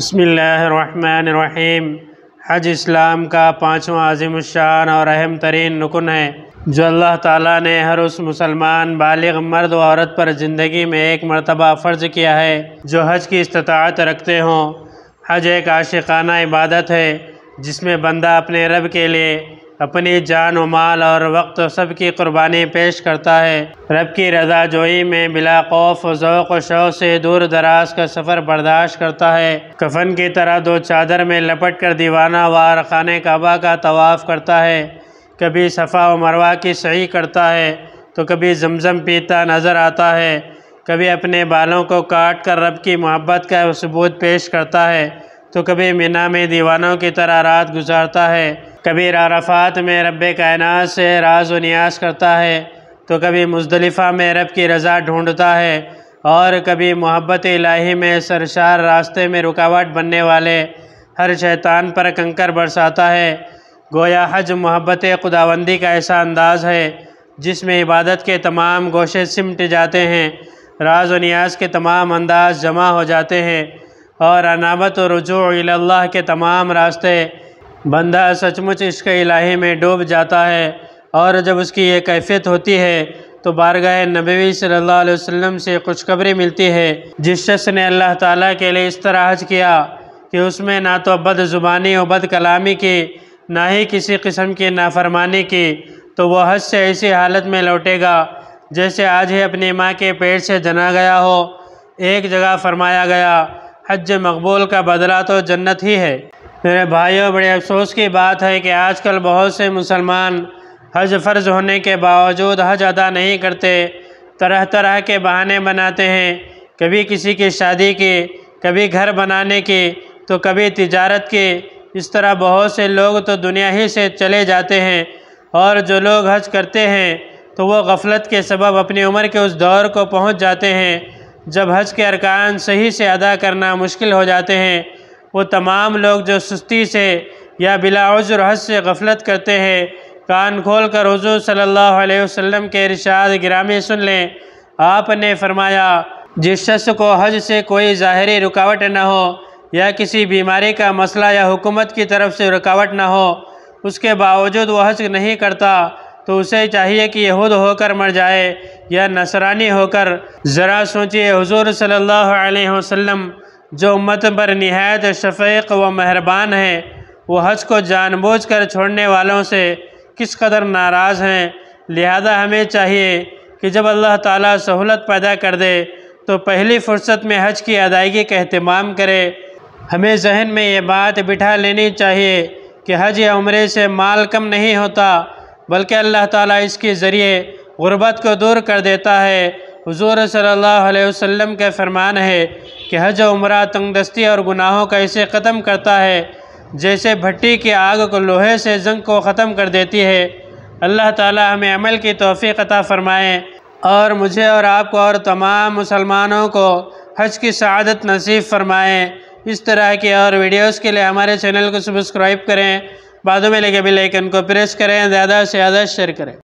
बसमीम हज इस्लाम का पाँचवा शान और अहम तरीन रुकन है जो अल्लाह ताला ने हर उस मुसलमान बालग मर्द औरत पर ज़िंदगी में एक मरतबा फ़र्ज किया है जो हज की इस्तात रखते हों हज एक आशिकाना इबादत है जिसमें बंदा अपने रब के लिए अपनी जान व माल और वक्त सब की कुर्बानी पेश करता है रब की रजा जोई में बिला खौफ ओक़ शौ से दूर दराज का सफ़र बर्दाश्त करता है कफन की तरह दो चादर में लपट कर दीवाना वार खाने काबा का तवाफ़ करता है कभी सफ़ा व मरवा की सही करता है तो कभी जमज़म पीता नज़र आता है कभी अपने बालों को काट कर रब की मोहब्बत का सबूत पेश करता है तो कभी मीना में दीवानों की तरह रात गुजारता है कभी अराफात में रब कायनात से राज व न्यास करता है तो कभी मुजलिफ़ा में रब की रज़ा ढूंढता है और कभी मोहब्बत इलाही में सरशार रास्ते में रुकावट बनने वाले हर शैतान पर कंकर बरसाता है गोया हज मोहब्बत खुदाबंदी का ऐसा अंदाज़ है जिसमें इबादत के तमाम गोशे सिमट जाते हैं राज व न्याज के तमाम अंदाज जमा हो जाते हैं और अनामत रजू अल्लाह के तमाम रास्ते बंदा सचमुच इश्क इलाही में डूब जाता है और जब उसकी ये कैफियत होती है तो बारगाह नबी सल्लल्लाहु अलैहि वसल्लम से खुशखबरी मिलती है जिस शख्स ने अल्लाह ताला के लिए इस तरह हज किया कि उसमें ना तो बद ज़ुबानी और बद कलामी की ना ही किसी किस्म की नाफरमानी की तो वह हज से ऐसी हालत में लौटेगा जैसे आज ही अपनी माँ के पेट से जना गया हो एक जगह फरमाया गया हज मकबूल का बदला तो जन्नत ही है मेरे भाइयों बड़े अफसोस की बात है कि आजकल बहुत से मुसलमान हज फ़र्ज होने के बावजूद हज अदा नहीं करते तरह तरह के बहाने बनाते हैं कभी किसी की शादी के कभी घर बनाने के तो कभी तिजारत के इस तरह बहुत से लोग तो दुनिया ही से चले जाते हैं और जो लोग हज करते हैं तो वो गफलत के सबब अपनी उम्र के उस दौर को पहुंच जाते हैं जब हज के अरकान सही से अदा करना मुश्किल हो जाते हैं वो तमाम लोग जो सुस्ती से या बिलाउजर हज से गफलत करते हैं कान खोल कर हजू सल्ला वसम के इरशाद गिरामी सुन लें आपने फरमाया जिस शख्स को हज से कोई ज़ाहरी रुकावट न हो या किसी बीमारी का मसला या हुकूमत की तरफ से रुकावट न हो उसके बावजूद वह हज नहीं करता तो उसे चाहिए कि यहूद होकर मर जाए या नसरानी होकर ज़रा सोचिए हुजूर सल्लल्लाहु अलैहि वसल्लम जो उम्मत पर नहायत शफ़ीक व मेहरबान हैं वो हज को जानबूझ कर छोड़ने वालों से किस कदर नाराज़ हैं लिहाजा हमें चाहिए कि जब अल्लाह ताला सहूलत पैदा कर दे तो पहली फ़ुर्सत में हज की अदायगी का अहतमाम करे हमें जहन में ये बात बिठा लेनी चाहिए कि हज या उम्र से माल कम नहीं होता बल्कि अल्लाह ताला इसके ज़रिए ग़ुरबत को दूर कर देता है हुजूर सल्लल्लाहु अलैहि वसल्लम का फरमान है कि हज उम्र तंगदस्ती और गुनाहों का इसे ख़त्म करता है जैसे भट्टी की आग को लोहे से जंग को ख़त्म कर देती है अल्लाह ताला हमें अमल की तोफ़ी अता फ़रमाए और मुझे और आपको और तमाम मुसलमानों को हज की शहादत नसीब फ़रमाएँ इस तरह के और वीडियोस के लिए हमारे चैनल को सब्सक्राइब करें बादों में लगे बिल आइकन को प्रेस करें ज़्यादा से ज़्यादा शेयर करें